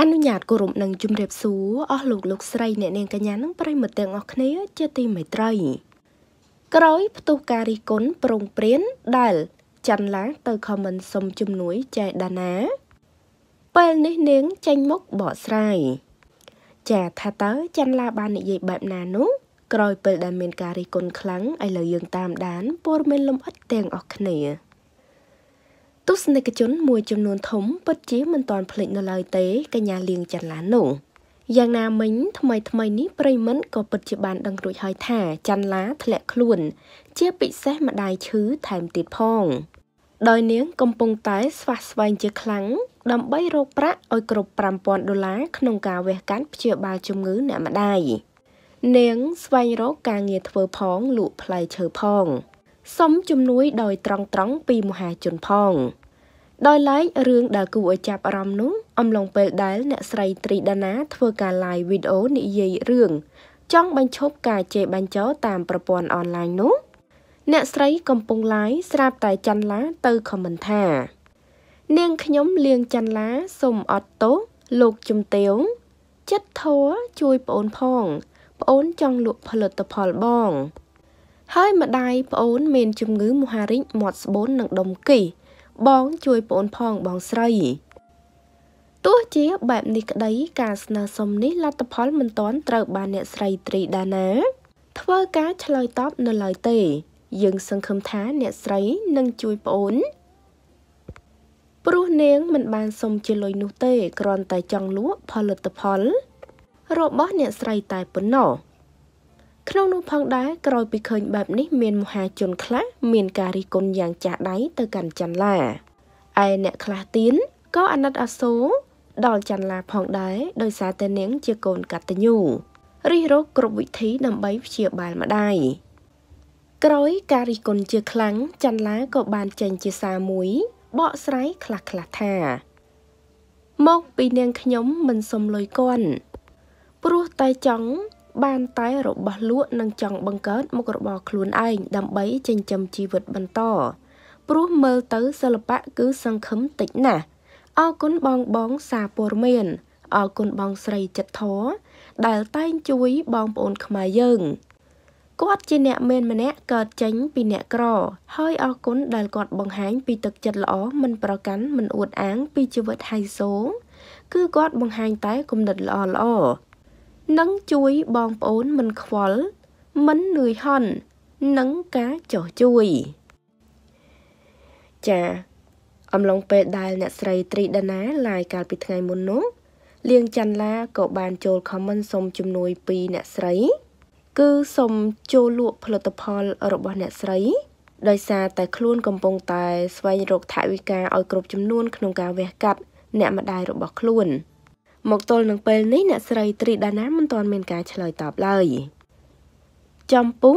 អនុញ្ញាតគោរពនិងជំរាបសួរអស់លោកលោកស្រីអ្នកនាងកញ្ញានិងប្រិមត្តទាំងអស់គ្នាជាទីមេត្រី ក្រោយផ្ទុះការរិះគន់ប្រងព្រៀនដែលចាន់ឡាទៅខមមិនសុំជំនួយចែកដាណាពេលនេះនាងចេញមុខបកស្រាយចាថាតើចាន់ឡាបាននិយាយបែបណានោះ ក្រោយពេលដែលមានការរិះគន់ខ្លាំងឥឡូវយើងតាមដានព័ត៌មានលម្អិតទាំងអស់គ្នាទស្សនិកជនមួយចំនួនធំពិតជាមិនទាន់ភ្លេចនៅឡើយទេកញ្ញាលៀងចន្លានោះយ៉ាងណាមិញថ្មីថ្មីនេះប្រិមិត្តក៏ពិតជាបានដឹងរួចហើយថាចន្លាធ្លាក់ខ្លួន ជាពិសេសម្ដាយឈឺថែមទៀតផង ដោយនាងកំពុងតែស្វះស្វែងជាខ្លាំងដើម្បីរកប្រាក់ឲ្យគ្រប់5000ដុល្លារក្នុងការវះកាត់ព្យាបាលជំងឺអ្នកម្ដាយនាងស្វែងរកការងារធ្វើផងលក់ផ្លែឈើផងសុំជំនួយដោយត្រង់ត្រង់ពីមហាជនផងដោយឡែករឿងដែលគួរឲ្យចាប់អារម្មណ៍នោះអំឡុងពេលដែលអ្នកស្រីត្រីដាណាធ្វើការ live video និយាយរឿងចង់បញ្ឈប់ការជេរបញ្ចោតាមប្រព័ន្ធអនឡាញនោះ អ្នកស្រីកំពុង live ស្រាប់តែច័ន្ទឡាទៅ comment ថា នាងខ្ញុំលៀងច័ន្ទឡាសូមអត់ទោសលោកជំទាវចិត្តធัวជួយប្អូនផងប្អូនចង់លក់ផលិតផលបងហើយម្ដាយប្អូនមានជំងឺមហារីកមាត់ស្បូននិងដុំគី បងជួយប្អូនផងបងស្រីទោះជា បែបនេះក្តីការស្នើសុំនេះលទ្ធផលមិនទាន់ត្រូវបានអ្នកស្រីត្រីដាណាធ្វើការឆ្លើយតបនៅឡើយទេ យើងសង្ឃឹមថាអ្នកស្រីនឹងជួយប្អូន ព្រោះនាង មិនបានសុំជាលុយនោះទេគ្រាន់តែចង់លក់ផលិតផល របស់អ្នកស្រីតែប៉ុណ្ណោះក្នុងនោះផងដែរក្រោយពីឃើញបែបនេះមានមហាជនខ្លះមានការរិះគន់យ៉ាងចាស់ដៃទៅកាន់ចន្ទឡាឯអ្នកខ្លះទៀតក៏អាណិតអាសូរដល់ចន្ទឡាផងដែរដោយសារតែនាងជាកូនកតញ្ញូរិះរោគ្រប់វិធីដើម្បីព្យាបាលម្ដាយក្រោយការរិះគន់ជាខ្លាំងចន្ទឡាក៏បានចេញជាសារមួយ បកស្រាយខ្លះខ្លះថាមកពីនាងខ្ញុំមិនសុំលុយគាត់ព្រោះតែចង់បានតែរបស់លក់និងចង់បង្កើតមុខរបរខ្លួនឯងដើម្បីចិញ្ចឹមជីវិតបន្ត ព្រោះមើលទៅសិល្បៈគឺសង្ឃឹមតិចណាស់អរគុណបងបងសាព័រមានអរគុណបងស្រីចិត្តធរដែលតែងជួយបងប្អូនខ្មែរយើងគាត់ជាអ្នកមានម្នាក់កើតចេញ ពីអ្នកក្រ ហើយអរគុណដែលគាត់បង្ហាញពីទឹកចិត្តល្អមិនប្រកាន់មិនអួតអាងពីជីវិតហៃសូគឺគាត់បង្ហាញតែគំនិតល្អល្អនិងជួយបងប្អូនមិនខ្វល់មិននឿយហន់និងការចោះជួយចាអំឡុងពេល ដែលអ្នកស្រីត្រីដាណាឡាយកាលពីថ្ងៃមុននោះលៀងច័ន្ទឡាក៏បានចូល comment សុំជំនួយពីអ្នកស្រី គឺសុំចូលលក់ផលិតផលរបស់អ្នកស្រីដោយសារតែខ្លួនកំពុងតែ ស្វែងរក ថវិកាឲ្យគ្រប់ចំនួនក្នុងការវះកាត់អ្នកម្ដាយរបស់ខ្លួន។មកទល់នឹងពេលនេះអ្នកស្រីត្រីដាណាមិនទាន់មានការឆ្លើយតបឡើយចំពោះ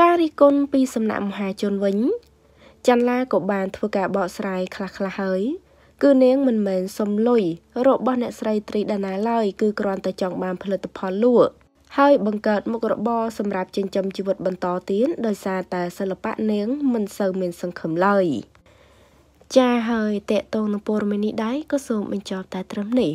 ការរិះគន់ពីសំណាក់មហាជនវិញចន្លាក៏បានធ្វើការបកស្រាយខ្លះៗហើយ គឺនាងមិនមែនសំលុយរបស់អ្នកស្រីត្រីដាណាឡើយគឺគ្រាន់តែចង់បានផលិតផលលក់ហើយបង្កើតមុខរបរសម្រាប់ចិញ្ចឹមជីវិតបន្តទៀតដោយសារតែសិល្បៈនាងមិនសូវមានសង្ឃឹមឡើយចាហើយតេតងនឹងព័ត៌មាននេះដែរក៏សូមបញ្ចប់តែត្រឹមនេះ